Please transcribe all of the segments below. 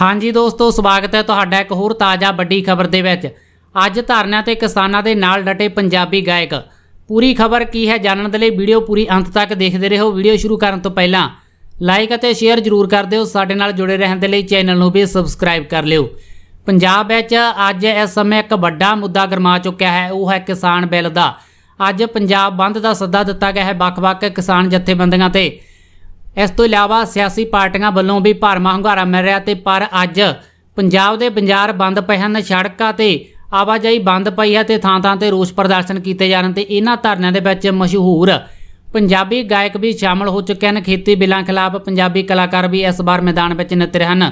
ਹਾਂਜੀ ਦੋਸਤੋ ਸਵਾਗਤ ਹੈ ਤੁਹਾਡਾ ਇੱਕ ਹੋਰ ਤਾਜ਼ਾ ਵੱਡੀ ਖਬਰ ਦੇ ਵਿੱਚ ਅੱਜ ਧਰਨਿਆਂ ਤੇ ਕਿਸਾਨਾਂ ਦੇ ਨਾਲ ਡਟੇ ਪੰਜਾਬੀ ਗਾਇਕ ਪੂਰੀ ਖਬਰ ਕੀ ਹੈ ਜਾਣਨ ਦੇ ਲਈ ਵੀਡੀਓ ਪੂਰੀ ਅੰਤ ਤੱਕ ਦੇਖਦੇ ਰਹੋ ਵੀਡੀਓ ਸ਼ੁਰੂ ਕਰਨ ਤੋਂ ਪਹਿਲਾਂ ਲਾਈਕ ਅਤੇ ਸ਼ੇਅਰ ਜ਼ਰੂਰ ਕਰ ਦਿਓ ਸਾਡੇ ਨਾਲ ਜੁੜੇ ਰਹਿਣ ਦੇ ਲਈ ਚੈਨਲ ਨੂੰ ਵੀ ਸਬਸਕ੍ਰਾਈਬ ਕਰ ਲਿਓ ਪੰਜਾਬ ਵਿੱਚ ਅੱਜ ਇਸ ਸਮੇਂ ਇੱਕ ਵੱਡਾ ਮੁੱਦਾ ਗਰਮਾ ਚੁੱਕਿਆ ਹੈ ਉਹ ਹੈ ਕਿਸਾਨ ਬਿੱਲ ਦਾ ਅੱਜ ਪੰਜਾਬ ਬੰਦ ਦਾ ਸੱਦਾ ਦਿੱਤਾ ਗਿਆ ਹੈ ਵੱਖ-ਵੱਖ ਕਿਸਾਨ ਜਥੇਬੰਦੀਆਂ ਤੇ ਇਸ ਤੋਂ ਇਲਾਵਾ ਸਿਆਸੀ ਪਾਰਟੀਆਂ ਵੱਲੋਂ ਵੀ ਭਰਮਾ ਹੰਗਾਰਾ ਮਿਲ ਰਿਹਾ ਤੇ ਪਰ ਅੱਜ ਪੰਜਾਬ ਦੇ ਬਾਜ਼ਾਰ ਬੰਦ ਪਏ ਹਨ ਸੜਕਾਂ ਤੇ ਆਵਾਜਾਈ ਬੰਦ ਪਈ ਹੈ ਤੇ ਥਾਂ-ਥਾਂ ਤੇ ਰੋਸ ਪ੍ਰਦਰਸ਼ਨ ਕੀਤੇ ਜਾ ਰਹੇ ਤੇ ਇਹਨਾਂ ਧਰਨਿਆਂ ਦੇ ਵਿੱਚ ਮਸ਼ਹੂਰ ਪੰਜਾਬੀ ਗਾਇਕ ਵੀ ਸ਼ਾਮਲ ਹੋ ਚੁੱਕੇ ਹਨ ਖੇਤੀ ਬਿੱਲਾਂ ਖਿਲਾਫ ਪੰਜਾਬੀ ਕਲਾਕਾਰ ਵੀ ਇਸ ਵਾਰ ਮੈਦਾਨ ਵਿੱਚ ਨਿਤਰ ਹਨ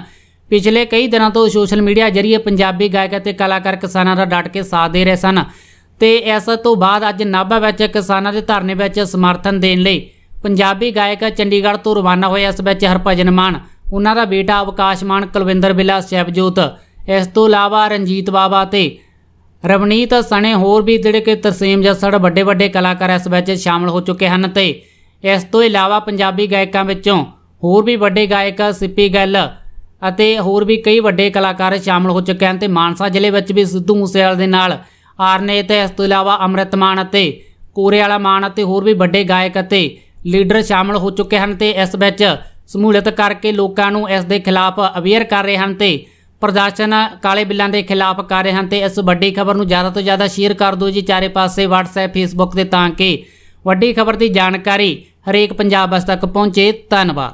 ਪਿਛਲੇ ਕਈ ਦਿਨਾਂ ਤੋਂ ਸੋਸ਼ਲ ਮੀਡੀਆ ਜ਼ਰੀਏ ਪੰਜਾਬੀ ਗਾਇਕ ਅਤੇ ਕਲਾਕਾਰ ਕਿਸਾਨਾਂ ਦਾ ਡਟ ਕੇ ਸਾਥ ਦੇ ਰਹੇ ਸਨ ਤੇ ਇਸ ਤੋਂ ਬਾਅਦ ਅੱਜ ਨਾਭਾ ਵਿੱਚ ਕਿਸਾਨਾਂ ਦੇ ਧਰਨੇ ਵਿੱਚ ਸਮਰਥਨ ਦੇਣ ਲਈ ਪੰਜਾਬੀ ਗਾਇਕ ਚੰਡੀਗੜ੍ਹ ਤੋਂ ਰਵਾਨਾ ਹੋਏ ਇਸ ਵਿੱਚ ਹਰਭਜਨ ਮਾਨ ਉਹਨਾਂ ਦਾ ਬੇਟਾ ਅਵਕਾਸ਼ ਮਾਨ ਕੁਲਵਿੰਦਰ ਬਿੱਲਾ ਸੈਭਜੋਤ ਇਸ ਤੋਂ ਇਲਾਵਾ ਰਣਜੀਤ ਬਾਵਾ ਤੇ ਰਵਨੀਤ ਸਣੇ ਹੋਰ ਵੀ ਜਿਹੜੇ ਕਿ ਤਰਸੀਮ ਜੱਸੜ ਵੱਡੇ ਵੱਡੇ ਕਲਾਕਾਰ ਇਸ ਵਿੱਚ ਸ਼ਾਮਲ ਹੋ ਚੁੱਕੇ ਹਨ ਤੇ ਇਸ ਤੋਂ ਇਲਾਵਾ ਪੰਜਾਬੀ ਗਾਇਕਾਂ ਵਿੱਚੋਂ ਹੋਰ ਵੀ ਵੱਡੇ ਗਾਇਕ ਸਿੱਪੀ ਗੱਲ ਅਤੇ ਹੋਰ ਵੀ ਕਈ ਵੱਡੇ ਕਲਾਕਾਰ ਸ਼ਾਮਲ ਹੋ ਚੁੱਕੇ ਹਨ ਤੇ ਮਾਨਸਾ ਜ਼ਿਲ੍ਹੇ ਵਿੱਚ ਵੀ ਸਿੱਧੂ ਮੂਸੇਵਾਲ ਦੇ ਨਾਲ ਆਰਨੇ ਤੇ ਇਸ ਤੋਂ ਇਲਾਵਾ ਅਮਰਿਤ ਮਾਨ ਅਤੇ ਕੋਰੇ ਵਾਲਾ ਮਾਨ ਅਤੇ ਹੋਰ ਵੀ ਵੱਡੇ ਗਾਇਕ ਅਤੇ ਲੀਡਰ ਸ਼ਾਮਲ ਹੋ ਚੁੱਕੇ ਹਨ ਤੇ ਇਸ ਵਿੱਚ ਸਮੂਹਿਤ ਕਰਕੇ ਲੋਕਾਂ ਨੂੰ ਇਸ ਦੇ ਖਿਲਾਫ ਅਵੇਅਰ ਕਰ ਰਹੇ ਹਨ ਤੇ ਪ੍ਰਦਰਸ਼ਨ ਕਾਲੇ ਬਿੱਲਾਂ ਦੇ ਖਿਲਾਫ ਕਰ ਰਹੇ ਹਨ ਤੇ ਇਸ ਵੱਡੀ ਖਬਰ ਨੂੰ ਜ਼ਿਆਦਾ ਤੋਂ ਜ਼ਿਆਦਾ ਸ਼ੇਅਰ ਕਰ ਦਿਓ ਜੀ ਚਾਰੇ ਪਾਸੇ WhatsApp Facebook ਤੇ ਤਾਂ ਕਿ ਵੱਡੀ ਖਬਰ ਦੀ ਜਾਣਕਾਰੀ ਹਰੇਕ ਪੰਜਾਬ ਵਾਸਤੇ ਤੱਕ ਪਹੁੰਚੇ ਧੰਨਵਾਦ